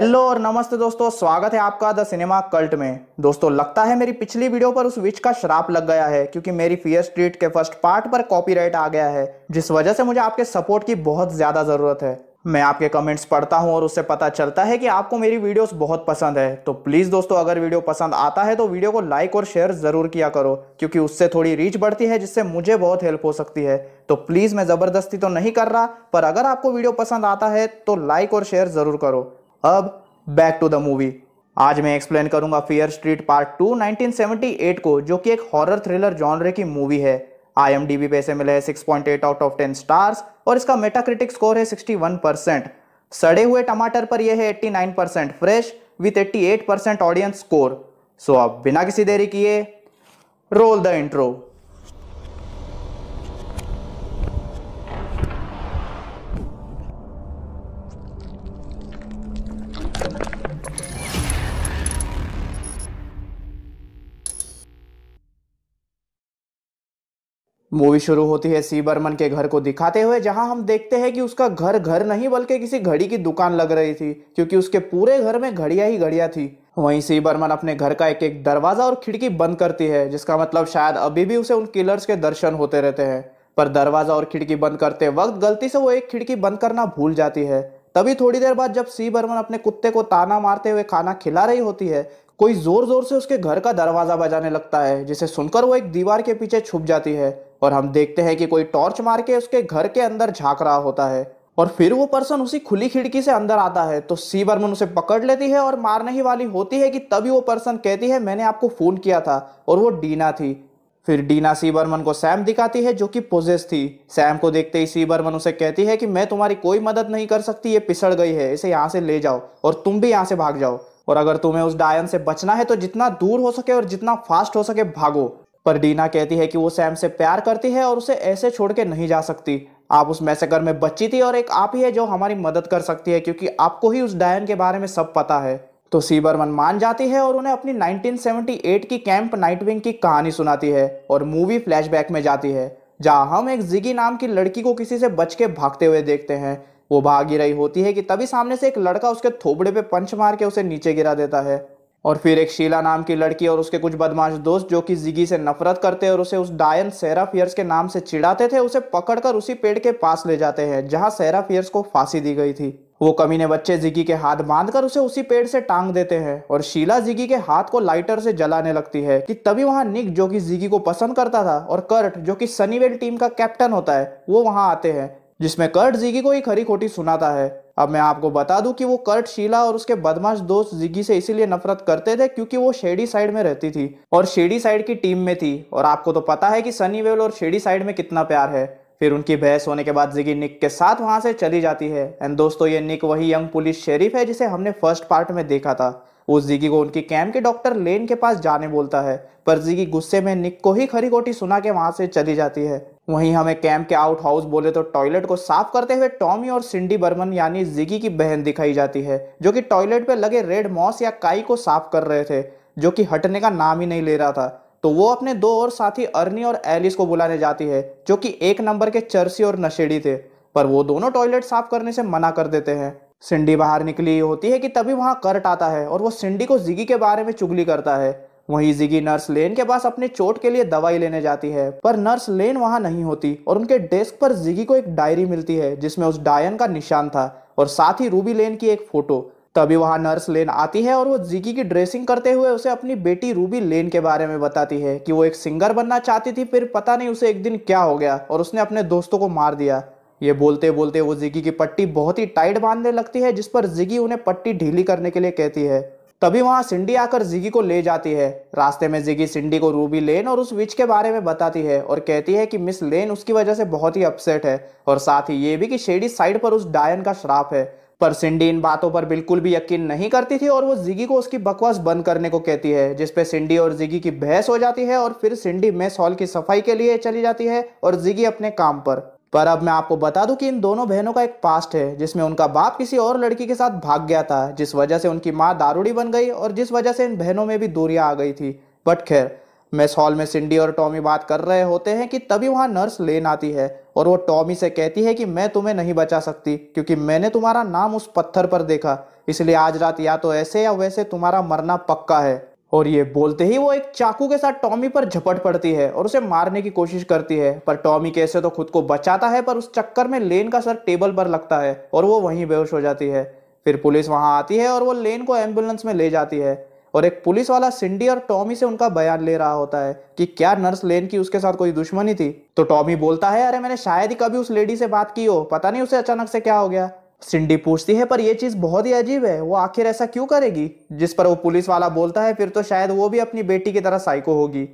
hello और नमस्ते दोस्तों स्वागत है आपका द सिनेमा कल्ट में दोस्तों लगता है मेरी पिछली वीडियो पर उस विच का श्राप लग गया है क्योंकि मेरी फियर स्ट्रीट के फर्स्ट पार्ट पर कॉपीराइट आ गया है जिस वजह से मुझे आपके सपोर्ट की बहुत ज़्यादा ज़रूरत है मैं आपके कमेंट्स पढ़ता हूं और उससे पता चलता है कि आपको मेरी वीडियोस बहुत पसंद है तो प्लीज़ दोस्तों अगर वीडियो पसंद आता है तो वीडियो को लाइक और शेयर ज़रूर किया करो क्योंकि उससे थोड़ी रीच बढ़ती है जिससे मुझे बहुत हेल्प हो सकती है तो प्लीज़ मैं ज़बरदस्ती तो नहीं कर रहा पर अगर आपको वीडियो पसंद आता है तो लाइक और शेयर ज़रूर करो अब बैक टू द मूवी आज मैं एक्सप्लेन करूंगा फियर स्ट्रीट पार्ट टू 1978 को जो कि एक हॉरर थ्रिलर जॉनरे की मूवी है आई पे इसे मिले पॉइंट 6.8 आउट ऑफ 10 स्टार्स और इसका मेटाक्रिटिक स्कोर है 61 परसेंट सड़े हुए टमाटर पर यह है 89 percent fresh with 88 percent audience score so अब बिना किसी देरी किए रोल द इंट्रो मूवी शुरू होती है सी बर्मन के घर को दिखाते हुए जहां हम देखते हैं कि उसका घर घर नहीं बल्कि किसी घड़ी की दुकान लग रही थी क्योंकि उसके पूरे घर में घड़िया ही घड़िया थी वहीं सी बर्मन अपने घर का एक एक दरवाजा और खिड़की बंद करती है जिसका मतलब शायद अभी भी उसे उन किलर्स के दर्शन होते रहते हैं पर दरवाजा और खिड़की बंद करते वक्त गलती से वो एक खिड़की बंद करना भूल जाती है तभी थोड़ी देर बाद जब सी बर्मन अपने कुत्ते को ताना मारते हुए खाना खिला रही होती है कोई जोर जोर से उसके घर का दरवाजा बजाने लगता है जिसे सुनकर वो एक दीवार के पीछे छुप जाती है और हम देखते हैं कि कोई टॉर्च मार के उसके घर के अंदर झाँक रहा होता है और फिर वो पर्सन उसी खुली खिड़की से अंदर आता है तो सी बर्मन उसे पकड़ लेती है और मारने ही वाली होती है कि तभी वो पर्सन कहती है मैंने आपको फ़ोन किया था और वो डीना थी फिर डीना सी बर्मन को सैम दिखाती है जो कि पोजेस थी सैम को देखते ही सी बर्मन उसे कहती है कि मैं तुम्हारी कोई मदद नहीं कर सकती ये पिसड़ गई है इसे यहाँ से ले जाओ और तुम भी यहाँ से भाग जाओ और अगर तुम्हें उस डायन से बचना है तो जितना दूर हो सके और जितना फास्ट हो सके भागो पर डीना कहती है कि वो सैम से प्यार करती है और उसे ऐसे छोड़ के नहीं जा सकती आप उस मैसेकर में बच्ची थी और एक आप ही है जो हमारी मदद कर सकती है क्योंकि आपको ही उस डायन के बारे में सब पता है तो सीबरमन मान जाती है और उन्हें अपनी 1978 की कैंप नाइटविंग की कहानी सुनाती है और मूवी फ्लैशबैक में जाती है जहां हम एक जिगी नाम की लड़की को किसी से बच के भागते हुए देखते हैं वो भाग ही रही होती है कि तभी सामने से एक लड़का उसके थोबड़े पे पंच मार के उसे नीचे गिरा देता है और फिर एक शीला नाम की लड़की और उसके कुछ बदमाश दोस्त जो कि जिगी से नफरत करते और उसे उस डायन सेरा फियर्स के नाम से चिढ़ाते थे उसे पकड़कर उसी पेड़ के पास ले जाते हैं जहां सेरा फियर्स को फांसी दी गई थी वो कमीने बच्चे जिगी के हाथ बांधकर उसे उसी पेड़ से टांग देते हैं और शीला जिगी के हाथ को लाइटर से जलाने लगती है कि तभी वहां निक जो कि जिगी को पसंद करता था और कर्ट जो कि सनीवेल टीम का कैप्टन होता है वो वहां आते हैं जिसमें कर्ट जिगी को एक खरी खोटी सुनाता है अब मैं आपको बता दूं कि वो कर्ट शीला और उसके बदमाश दोस्त जिगी से इसीलिए नफरत करते थे क्योंकि वो शेडी साइड में रहती थी और शेडी साइड की टीम में थी और आपको तो पता है कि सनी वेल और शेडी साइड में कितना प्यार है फिर उनकी बहस होने के बाद जिगी निक के साथ वहां से चली जाती है एंड दोस्तों ये निक वही यंग पुलिस शेरीफ है जिसे हमने फर्स्ट पार्ट में देखा था उस जिगी को उनकी कैम्प के डॉक्टर लेन के पास जाने बोलता है पर जिगी गुस्से में निक को ही खरी कोटी सुना के वहां से चली जाती है वहीं हमें कैंप के आउट हाउस बोले तो टॉयलेट को साफ करते हुए टॉमी और सिंडी बर्मन यानी जिगी की बहन दिखाई जाती है जो कि टॉयलेट पर लगे रेड मॉस या काई को साफ कर रहे थे जो कि हटने का नाम ही नहीं ले रहा था तो वो अपने दो और साथी अर्नी और एलिस को बुलाने जाती है जो कि एक नंबर के चर्सी और नशेड़ी थे पर वो दोनों टॉयलेट साफ करने से मना कर देते हैं सिंडी बाहर निकली होती है कि तभी वहाँ कर्ट आता है और वो सिंडी को जिगी के बारे में चुगली करता है वहीं जिगी नर्स लेन के पास अपने चोट के लिए दवाई लेने जाती है पर नर्स लेन वहां नहीं होती और उनके डेस्क पर जिगी को एक डायरी मिलती है जिसमें उस डायन का निशान था और साथ ही रूबी लेन की एक फोटो तभी वहां नर्स लेन आती है और वो जिगी की ड्रेसिंग करते हुए उसे अपनी बेटी रूबी लेन के बारे में बताती है कि वो एक सिंगर बनना चाहती थी फिर पता नहीं उसे एक दिन क्या हो गया और उसने अपने दोस्तों को मार दिया ये बोलते बोलते वो जिगी की पट्टी बहुत ही टाइट बांधने लगती है जिस पर जिगी उन्हें पट्टी ढीली करने के लिए कहती है तभी वहां सिंडी आकर जिगी को ले जाती है रास्ते में जिगी सिंडी को रूबी लेन और उस विच के बारे में बताती है और कहती है कि मिस लेन उसकी वजह से बहुत ही अपसेट है और साथ ही ये भी कि शेडी साइड पर उस डायन का श्राप है पर सिंडी इन बातों पर बिल्कुल भी यकीन नहीं करती थी और वो जिगी को उसकी बकवास बंद करने को कहती है जिसपे सिंडी और जिगी की बहस हो जाती है और फिर सिंडी मेस हॉल की सफाई के लिए चली जाती है और जिगी अपने काम पर पर अब मैं आपको बता दूं कि इन दोनों बहनों का एक पास्ट है जिसमें उनका बाप किसी और लड़की के साथ भाग गया था जिस वजह से उनकी माँ दारूडी बन गई और जिस वजह से इन बहनों में भी दूरियां आ गई थी बट खैर मेस हॉल में सिंडी और टॉमी बात कर रहे होते हैं कि तभी वहाँ नर्स लेन आती है और वो टॉमी से कहती है कि मैं तुम्हें नहीं बचा सकती क्योंकि मैंने तुम्हारा नाम उस पत्थर पर देखा इसलिए आज रात या तो ऐसे या वैसे तुम्हारा मरना पक्का है और ये बोलते ही वो एक चाकू के साथ टॉमी पर झपट पड़ती है और उसे मारने की कोशिश करती है पर टॉमी कैसे तो खुद को बचाता है पर उस चक्कर में लेन का सर टेबल पर लगता है और वो वहीं बेहोश हो जाती है फिर पुलिस वहां आती है और वो लेन को एम्बुलेंस में ले जाती है और एक पुलिस वाला सिंडी और टॉमी से उनका बयान ले रहा होता है कि क्या नर्स लेन की उसके साथ कोई दुश्मनी थी तो टॉमी बोलता है अरे मैंने शायद ही कभी उस लेडी से बात की हो पता नहीं उसे अचानक से क्या हो गया सिंडी पूछती है पर यह चीज बहुत ही अजीब है वो आखिर ऐसा क्यों करेगी जिस पर वो पुलिस वाला बोलता है फिर तो शायद वो भी अपनी बेटी की तरह साइको होगी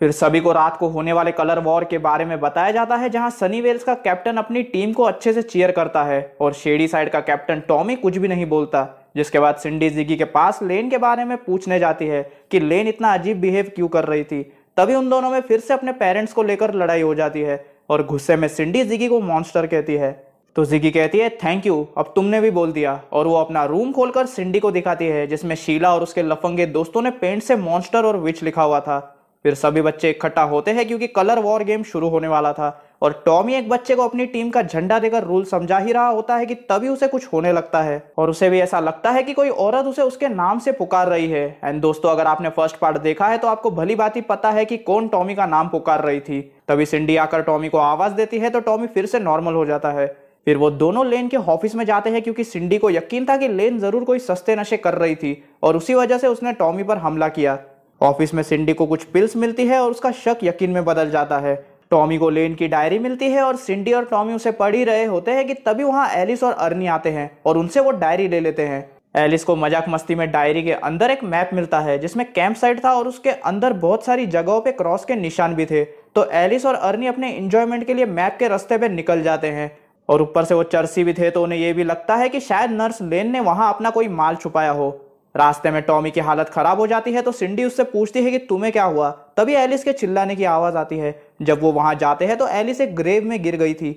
फिर सभी को रात को होने वाले कलर वॉर के बारे में बताया जाता है जहां सनी वेल्स का कैप्टन अपनी टीम को अच्छे से चीयर करता है और शेडी साइड का कैप्टन टॉमी कुछ भी नहीं बोलता जिसके बाद सिंडी जिगी के पास लेन के बारे में पूछने जाती है कि लेन इतना अजीब बिहेव क्यों कर रही थी तभी उन दोनों में फिर से अपने पेरेंट्स को लेकर लड़ाई हो जाती है और गुस्से में सिंडी जिगी को मॉन्स्टर कहती है तो जिगी कहती है थैंक यू अब तुमने भी बोल दिया और वो अपना रूम खोलकर सिंडी को दिखाती है जिसमें शीला और उसके लफंगे दोस्तों ने पेंट से मॉन्स्टर और विच लिखा हुआ था फिर सभी बच्चे इकट्ठा होते हैं क्योंकि कलर वॉर गेम शुरू होने वाला था और टॉमी एक बच्चे को अपनी टीम का झंडा देकर रूल समझा ही रहा होता है कि तभी उसे कुछ होने लगता है और उसे भी ऐसा लगता है कि कोई औरत उसे उसके नाम से पुकार रही है एंड दोस्तों अगर आपने फर्स्ट पार्ट देखा है तो आपको भली बात ही पता है कि कौन टॉमी का नाम पुकार रही थी तभी सिंडी आकर टॉमी को आवाज देती है तो टॉमी फिर से नॉर्मल हो जाता है फिर वो दोनों लेन के ऑफिस में जाते हैं क्योंकि सिंडी को यकीन था कि लेन जरूर कोई सस्ते नशे कर रही थी और उसी वजह से उसने टॉमी पर हमला किया ऑफिस में सिंडी को कुछ पिल्स मिलती है और उसका शक यकीन में बदल जाता है टॉमी को लेन की डायरी मिलती है और सिंडी और टॉमी उसे पढ़ ही रहे होते हैं कि तभी वहां एलिस और अर्नी आते हैं और उनसे वो डायरी ले लेते हैं एलिस को मजाक मस्ती में डायरी के अंदर एक मैप मिलता है जिसमें कैंप साइट था और उसके अंदर बहुत सारी जगहों पे क्रॉस के निशान भी थे तो एलिस और अर्नी अपने इंजॉयमेंट के लिए मैप के रास्ते पे निकल जाते हैं और ऊपर से वो चर्सी भी थे तो उन्हें यह भी लगता है कि शायद नर्स लेन ने वहां अपना कोई माल छुपाया हो रास्ते में टॉमी की हालत खराब हो जाती है तो सिंडी उससे पूछती है कि तुम्हें क्या हुआ तभी एलिस के चिल्लाने की आवाज आती है जब वो वहां जाते हैं तो एलिस एक ग्रेव में गिर गई थी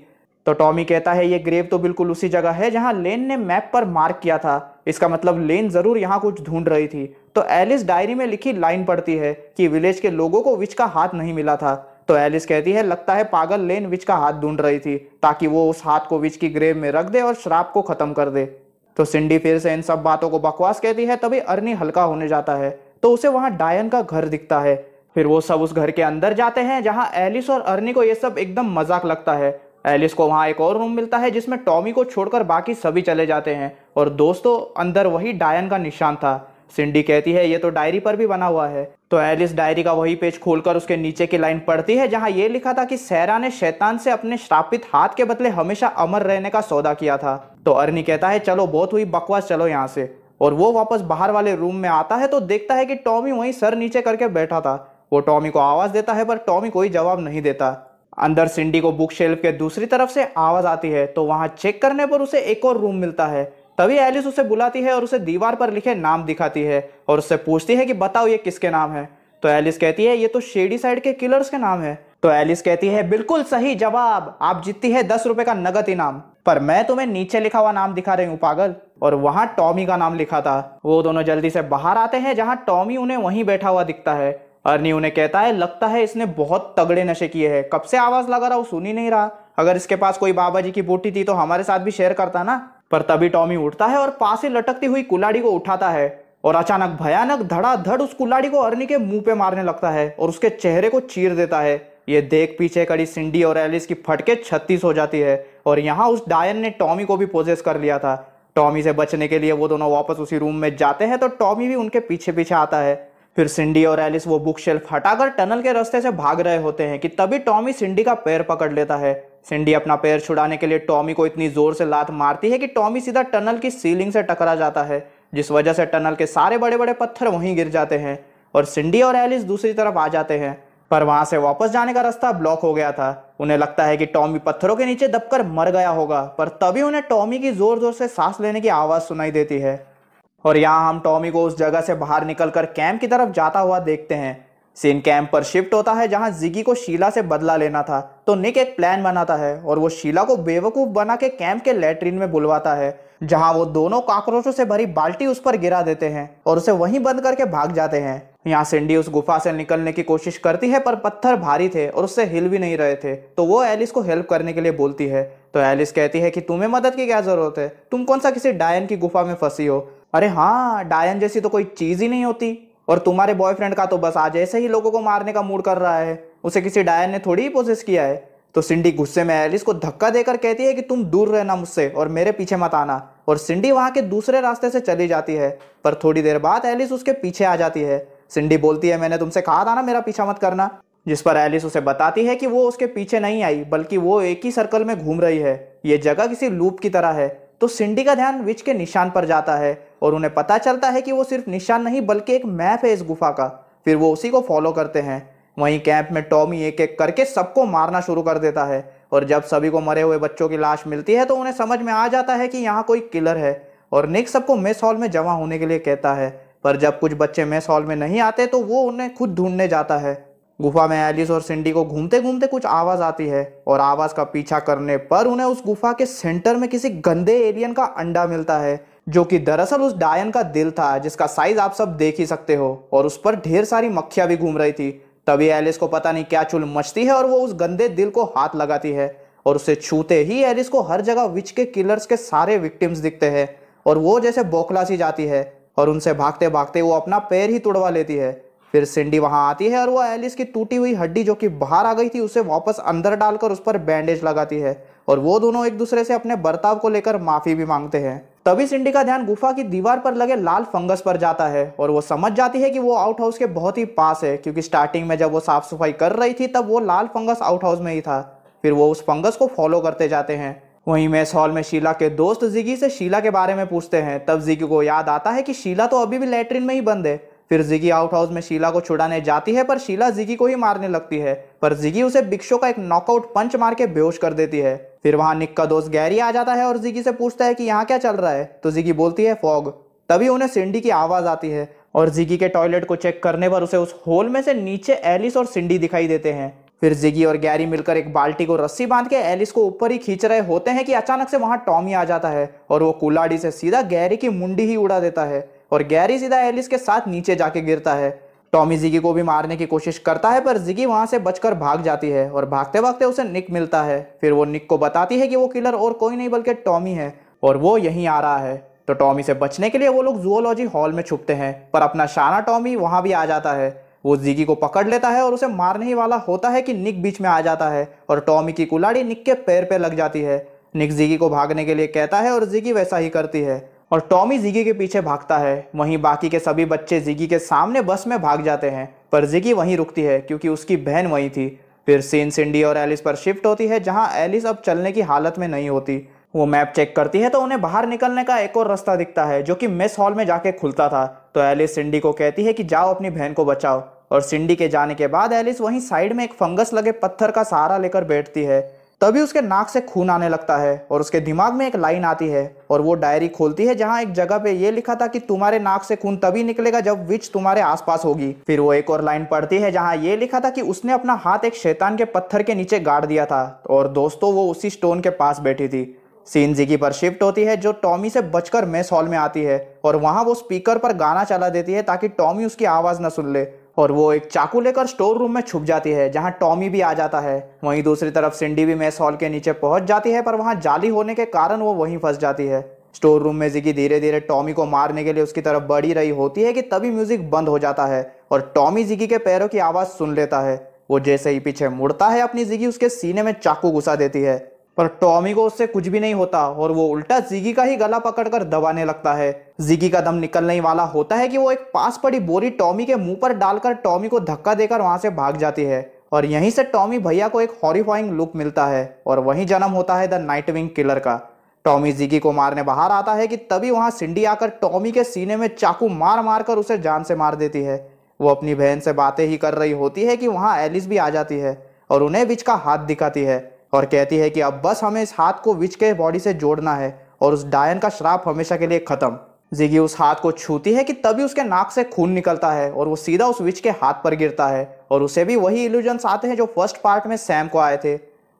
तो टॉमी कहता है ये ग्रेव तो बिल्कुल उसी जगह है जहां लेन ने मैप पर मार्क किया था इसका मतलब लेन जरूर यहाँ कुछ ढूंढ रही थी तो एलिस डायरी में लिखी लाइन पड़ती है कि विलेज के लोगों को विच का हाथ नहीं मिला था तो एलिस कहती है लगता है पागल लेन विच का हाथ ढूंढ रही थी ताकि वो उस हाथ को विच की ग्रेव में रख दे और श्राप को खत्म कर दे तो सिंडी फिर से इन सब बातों को बकवास कहती है तभी अर्नी हल्का होने जाता है तो उसे वहां डायन का घर दिखता है फिर वो सब उस घर के अंदर जाते हैं जहां एलिस और अर्नी को ये सब एकदम मजाक लगता है एलिस को वहां एक और रूम मिलता है जिसमें टॉमी को छोड़कर बाकी सभी चले जाते हैं और दोस्तों अंदर वही डायन का निशान था सिंडी कहती है ये तो डायरी पर भी बना हुआ है तो एलिस डायरी का वही पेज खोलकर उसके नीचे की लाइन पढ़ती है जहां ये लिखा था कि सैरा ने शैतान से अपने श्रापित हाथ के बदले हमेशा अमर रहने का सौदा किया था तो अर्नी कहता है चलो बहुत हुई बकवास चलो यहाँ से और वो वापस बाहर वाले रूम में आता है तो देखता है कि टॉमी वहीं सर नीचे करके बैठा था वो टॉमी को आवाज़ देता है पर टॉमी कोई जवाब नहीं देता अंदर सिंडी को बुक शेल्फ के दूसरी तरफ से आवाज़ आती है तो वहां चेक करने पर उसे एक और रूम मिलता है तभी एलिस उसे बुलाती है और उसे दीवार पर लिखे नाम दिखाती है और उससे पूछती है कि बताओ ये किसके नाम है तो एलिस कहती है ये तो शेडी साइड के किलर्स के नाम है तो एलिस कहती है बिल्कुल सही जवाब आप जीतती है दस रुपए का नगद इनाम पर मैं तुम्हें नीचे लिखा हुआ नाम दिखा रही हूँ पागल और वहाँ टॉमी का नाम लिखा था वो दोनों जल्दी से बाहर आते हैं जहाँ टॉमी उन्हें वहीं बैठा हुआ दिखता है अर्नी उन्हें कहता है लगता है इसने बहुत तगड़े नशे किए हैं कब से आवाज लगा रहा वो सुन ही नहीं रहा अगर इसके पास कोई बाबा जी की बूटी थी तो हमारे साथ भी शेयर करता ना पर तभी टॉमी उठता है और पास से लटकती हुई कुलाड़ी को उठाता है और अचानक भयानक धड़ाधड़ उस कुलाड़ी को अर्नी के मुंह पे मारने लगता है और उसके चेहरे को चीर देता है ये देख पीछे कड़ी सिंडी और एलिस की फटके छत्तीस हो जाती है और यहाँ उस डायन ने टॉमी को भी पोजेस कर लिया था टॉमी से बचने के लिए वो दोनों वापस उसी रूम में जाते हैं तो टॉमी भी उनके पीछे पीछे आता है फिर सिंडी और एलिस वो बुक शेल्फ हटाकर टनल के रास्ते से भाग रहे होते हैं कि तभी टॉमी सिंडी का पैर पकड़ लेता है सिंडी अपना पैर छुड़ाने के लिए टॉमी को इतनी जोर से लात मारती है कि टॉमी सीधा टनल की सीलिंग से टकरा जाता है जिस वजह से टनल के सारे बड़े बड़े पत्थर वहीं गिर जाते हैं और सिंडी और एलिस दूसरी तरफ आ जाते हैं पर वहां से वापस जाने का रास्ता ब्लॉक हो गया था उन्हें लगता है कि टॉमी पत्थरों के नीचे दबकर मर गया होगा पर तभी उन्हें टॉमी की जोर जोर से सांस लेने की आवाज़ सुनाई देती है और यहाँ हम टॉमी को उस जगह से बाहर निकलकर कैंप की तरफ जाता हुआ देखते हैं सीन कैंप पर शिफ्ट होता है जहां जिगी को शीला से बदला लेना था तो निक एक प्लान बनाता है और वो शीला को बेवकूफ बना के कैंप के लेटरिन में बुलवाता है जहां वो दोनों काकरोचों से भरी बाल्टी उस पर गिरा देते हैं और उसे वहीं बंद करके भाग जाते हैं यहाँ सिंडी उस गुफा से निकलने की कोशिश करती है पर पत्थर भारी थे और उससे हिल भी नहीं रहे थे तो वो एलिस को हेल्प करने के लिए बोलती है तो एलिस कहती है कि तुम्हें मदद की क्या ज़रूरत है तुम कौन सा किसी डायन की गुफा में फंसी हो अरे हाँ डायन जैसी तो कोई चीज़ ही नहीं होती और तुम्हारे बॉयफ्रेंड का तो बस आज ऐसे ही लोगों को मारने का मूड कर रहा है उसे किसी डायन ने थोड़ी ही पोजेस किया है तो सिंडी गुस्से में एलिस को धक्का देकर कहती है कि तुम दूर रहना मुझसे और मेरे पीछे मत आना और सिंडी वहां के दूसरे रास्ते से चली जाती है पर थोड़ी देर बाद एलिस उसके पीछे आ जाती है सिंडी बोलती है मैंने तुमसे कहा था ना मेरा पीछा मत करना जिस पर एलिस उसे बताती है कि वो उसके पीछे नहीं आई बल्कि वो एक ही सर्कल में घूम रही है ये जगह किसी लूप की तरह है तो सिंडी का ध्यान विच के निशान पर जाता है और उन्हें पता चलता है कि वो सिर्फ निशान नहीं बल्कि एक मैप है इस गुफा का फिर वो उसी को फॉलो करते हैं वहीं कैंप में टॉमी एक एक करके सबको मारना शुरू कर देता है और जब सभी को मरे हुए बच्चों की लाश मिलती है तो उन्हें समझ में आ जाता है कि यहाँ कोई किलर है और निक सबको मेस हॉल में जमा होने के लिए कहता है पर जब कुछ बच्चे मेस हॉल में नहीं आते तो वो उन्हें खुद ढूंढने जाता है गुफा में एलिस और सिंडी को घूमते घूमते कुछ आवाज़ आती है और आवाज़ का पीछा करने पर उन्हें उस गुफा के सेंटर में किसी गंदे एलियन का अंडा मिलता है जो कि दरअसल उस डायन का दिल था जिसका साइज आप सब देख ही सकते हो और उस पर ढेर सारी मक्खियां भी घूम रही थी तभी एलिस को पता नहीं क्या चुल मचती है और वो उस गंदे दिल को हाथ लगाती है और उसे छूते ही एलिस को हर जगह विच के किलर्स के सारे विक्टिम्स दिखते हैं और वो जैसे बोखला सी जाती है और उनसे भागते भागते वो अपना पैर ही तुड़वा लेती है फिर सिंडी वहाँ आती है और वो एलिस की टूटी हुई हड्डी जो कि बाहर आ गई थी उसे वापस अंदर डालकर उस पर बैंडेज लगाती है और वो दोनों एक दूसरे से अपने बर्ताव को लेकर माफ़ी भी मांगते हैं तभी सिंडी का ध्यान गुफा की दीवार पर लगे लाल फंगस पर जाता है और वो समझ जाती है कि वो आउट हाउस के बहुत ही पास है क्योंकि स्टार्टिंग में जब वो साफ सफाई कर रही थी तब वो लाल फंगस आउट हाउस में ही था फिर वो उस फंगस को फॉलो करते जाते हैं वहीं मेस हॉल में शीला के दोस्त जिगी से शीला के बारे में पूछते हैं तब जिगी को याद आता है कि शीला तो अभी भी लेटरिन में ही बंद है फिर जिगी आउट हाउस में शीला को छुड़ाने जाती है पर शीला जिगी को ही मारने लगती है पर जिगी उसे बिक्शो का एक नॉकआउट पंच मार के बेहोश कर देती है फिर वहां निक का दोस्त गैरी आ जाता है और जिगी से पूछता है कि यहाँ क्या चल रहा है तो जिगी बोलती है फॉग तभी उन्हें सिंडी की आवाज़ आती है और जिगी के टॉयलेट को चेक करने पर उसे उस होल में से नीचे एलिस और सिंडी दिखाई देते हैं फिर जिगी और गैरी मिलकर एक बाल्टी को रस्सी बांध के एलिस को ऊपर ही खींच रहे होते हैं कि अचानक से वहां टॉमी आ जाता है और वो कुलाड़ी से सीधा गैरी की मुंडी ही उड़ा देता है और गैरी सीधा एलिस के साथ नीचे जाके गिरता है टॉमी जिगी को भी मारने की कोशिश करता है पर जिगी वहां से बचकर भाग जाती है और भागते भागते उसे निक मिलता है फिर वो निक को बताती है कि वो किलर और कोई नहीं बल्कि टॉमी है और वो यहीं आ रहा है तो टॉमी से बचने के लिए वो लोग जुअलॉजी हॉल में छुपते हैं पर अपना शाना टॉमी वहाँ भी आ जाता है वो जिगी को पकड़ लेता है और उसे मारने ही वाला होता है कि निक बीच में आ जाता है और टॉमी की कुलाड़ी निक के पैर पर लग जाती है निक जिगी को भागने के लिए कहता है और जिगी वैसा ही करती है और टॉमी जिगी के पीछे भागता है वहीं बाकी के सभी बच्चे जिगी के सामने बस में भाग जाते हैं पर जिगी वहीं रुकती है क्योंकि उसकी बहन वहीं थी फिर सीन सिंडी और एलिस पर शिफ्ट होती है जहां एलिस अब चलने की हालत में नहीं होती वो मैप चेक करती है तो उन्हें बाहर निकलने का एक और रास्ता दिखता है जो कि मेस हॉल में जाके खुलता था तो एलिस सिंडी को कहती है कि जाओ अपनी बहन को बचाओ और सिंडी के जाने के बाद एलिस वहीं साइड में एक फंगस लगे पत्थर का सहारा लेकर बैठती है तभी उसके नाक से खून आने लगता है और उसके दिमाग में एक लाइन आती है और वो डायरी खोलती है जहां एक जगह पे ये लिखा था कि तुम्हारे नाक से खून तभी निकलेगा जब विच तुम्हारे आसपास होगी फिर वो एक और लाइन पढ़ती है जहां ये लिखा था कि उसने अपना हाथ एक शैतान के पत्थर के नीचे गाड़ दिया था और दोस्तों वो उसी स्टोन के पास बैठी थी सीन जिगी पर शिफ्ट होती है जो टॉमी से बचकर मेस हॉल में आती है और वहां वो स्पीकर पर गाना चला देती है ताकि टॉमी उसकी आवाज़ न सुन ले और वो एक चाकू लेकर स्टोर रूम में छुप जाती है जहां टॉमी भी आ जाता है वहीं दूसरी तरफ सिंडी भी मेस हॉल के नीचे पहुंच जाती है पर वहां जाली होने के कारण वो वहीं फंस जाती है स्टोर रूम में जिगी धीरे धीरे टॉमी को मारने के लिए उसकी तरफ बढ़ी रही होती है कि तभी म्यूजिक बंद हो जाता है और टॉमी जिगी के पैरों की आवाज़ सुन लेता है वो जैसे ही पीछे मुड़ता है अपनी जिगी उसके सीने में चाकू घुसा देती है पर टॉमी को उससे कुछ भी नहीं होता और वो उल्टा जिगी का ही गला पकड़कर दबाने लगता है जिगी का दम निकलने वाला होता है कि वो एक पास पड़ी बोरी टॉमी के मुंह पर डालकर टॉमी को धक्का देकर वहां से भाग जाती है और यहीं से टॉमी भैया को एक हॉरीफाइंग लुक मिलता है और वहीं जन्म होता है द नाइट विंग किलर का टॉमी जिगी को मारने बाहर आता है कि तभी वहां सिंडी आकर टॉमी के सीने में चाकू मार मार कर उसे जान से मार देती है वो अपनी बहन से बातें ही कर रही होती है कि वहां एलिस भी आ जाती है और उन्हें बीच का हाथ दिखाती है और कहती है कि अब बस हमें इस हाथ को विच के बॉडी से जोड़ना है और उस डायन का श्राप हमेशा के लिए खत्म जिगी उस हाथ को छूती है कि तभी उसके नाक से खून निकलता है और वो सीधा उस विच के हाथ पर गिरता है और उसे भी वही इल्यूजन्स आते हैं जो फर्स्ट पार्ट में सैम को आए थे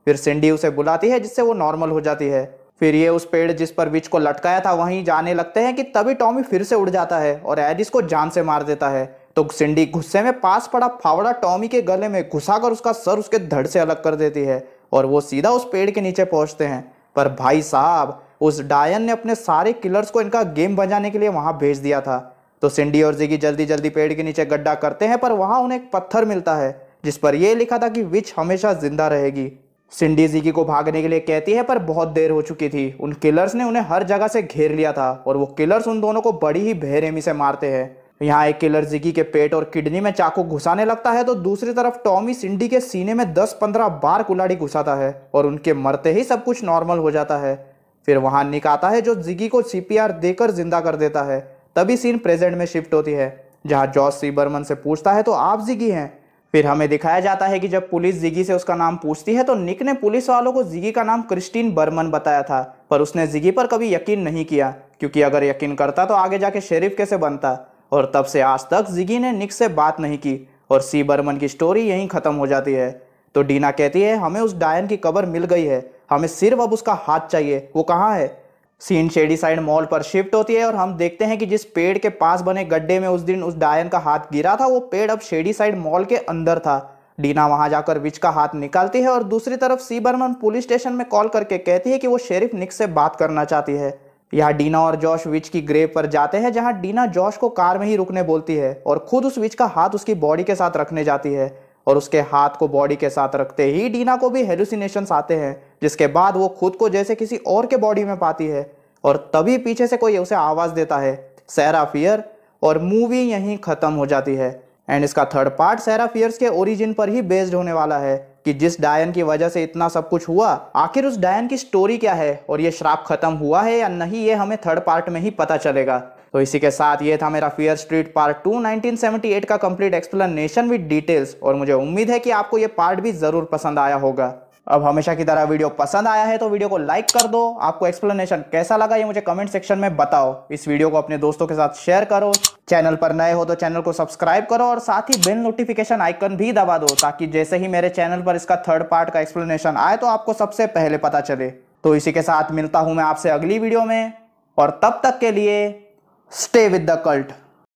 फिर सिंडी उसे बुलाती है जिससे वो नॉर्मल हो जाती है फिर ये उस पेड़ जिस पर विच को लटकाया था वहीं जाने लगते हैं कि तभी टॉमी फिर से उड़ जाता है और एडिस को जान से मार देता है तो सिंडी गुस्से में पास पड़ा फावड़ा टॉमी के गले में घुसाकर उसका सर उसके धड़ से अलग कर देती है और वो सीधा उस पेड़ के नीचे पहुंचते हैं पर भाई साहब उस डायन ने अपने सारे किलर्स को इनका गेम बजाने के लिए वहां भेज दिया था तो सिंडी और जिगी जल्दी जल्दी पेड़ के नीचे गड्ढा करते हैं पर वहाँ उन्हें एक पत्थर मिलता है जिस पर यह लिखा था कि विच हमेशा जिंदा रहेगी सिंडी जिगी को भागने के लिए कहती है पर बहुत देर हो चुकी थी उन किलर्स ने उन्हें हर जगह से घेर लिया था और वो किलर्स उन दोनों को बड़ी ही बेरहमी से मारते हैं यहाँ एक किलर जिगी के पेट और किडनी में चाकू घुसाने लगता है तो दूसरी तरफ टॉमी सिंडी के सीने में दस पंद्रह बार कुलाड़ी घुसाता है और उनके मरते ही सब कुछ नॉर्मल हो जाता है फिर वहाँ निक आता है जो जिगी को सी देकर जिंदा कर देता है तभी सीन प्रेजेंट में शिफ्ट होती है जहाँ जॉर्ज सीबरमन से पूछता है तो आप जिगी हैं फिर हमें दिखाया जाता है कि जब पुलिस जिगी से उसका नाम पूछती है तो निक ने पुलिस वालों को जिगी का नाम क्रिस्टीन बर्मन बताया था पर उसने जिगी पर कभी यकीन नहीं किया क्योंकि अगर यकीन करता तो आगे जाके शेरिफ कैसे बनता और तब से आज तक जिगी ने निक से बात नहीं की और सी बर्मन की स्टोरी यहीं ख़त्म हो जाती है तो डीना कहती है हमें उस डायन की कबर मिल गई है हमें सिर्फ अब उसका हाथ चाहिए वो कहाँ है सीन शेडी साइड मॉल पर शिफ्ट होती है और हम देखते हैं कि जिस पेड़ के पास बने गड्ढे में उस दिन उस डायन का हाथ गिरा था वो पेड़ अब शेडी साइड मॉल के अंदर था डीना वहां जाकर विच का हाथ निकालती है और दूसरी तरफ सी बर्मन पुलिस स्टेशन में कॉल करके कहती है कि वो शेरिफ निक से बात करना चाहती है यहाँ डीना और जॉश विच की ग्रेव पर जाते हैं जहाँ डीना जॉश को कार में ही रुकने बोलती है और खुद उस विच का हाथ उसकी बॉडी के साथ रखने जाती है और उसके हाथ को बॉडी के साथ रखते ही डीना को भी हेलुसिनेशंस आते हैं जिसके बाद वो खुद को जैसे किसी और के बॉडी में पाती है और तभी पीछे से कोई उसे आवाज़ देता है सैरा फियर और मूवी यहीं ख़त्म हो जाती है एंड इसका थर्ड पार्ट सैरा फियर्स के ओरिजिन पर ही बेस्ड होने वाला है कि जिस डायन की वजह से इतना सब कुछ हुआ आखिर उस डायन की स्टोरी क्या है और ये श्राप खत्म हुआ है या नहीं ये हमें थर्ड पार्ट में ही पता चलेगा तो इसी के साथ ये था मेरा फियर स्ट्रीट पार्ट टू 1978 का कंप्लीट एक्सप्लेनेशन विद डिटेल्स और मुझे उम्मीद है कि आपको ये पार्ट भी ज़रूर पसंद आया होगा अब हमेशा की तरह वीडियो पसंद आया है तो वीडियो को लाइक कर दो आपको एक्सप्लेनेशन कैसा लगा ये मुझे कमेंट सेक्शन में बताओ इस वीडियो को अपने दोस्तों के साथ शेयर करो चैनल पर नए हो तो चैनल को सब्सक्राइब करो और साथ ही बेल नोटिफिकेशन आइकन भी दबा दो ताकि जैसे ही मेरे चैनल पर इसका थर्ड पार्ट का एक्सप्लेनेशन आए तो आपको सबसे पहले पता चले तो इसी के साथ मिलता हूं मैं आपसे अगली वीडियो में और तब तक के लिए स्टे विद द कल्ट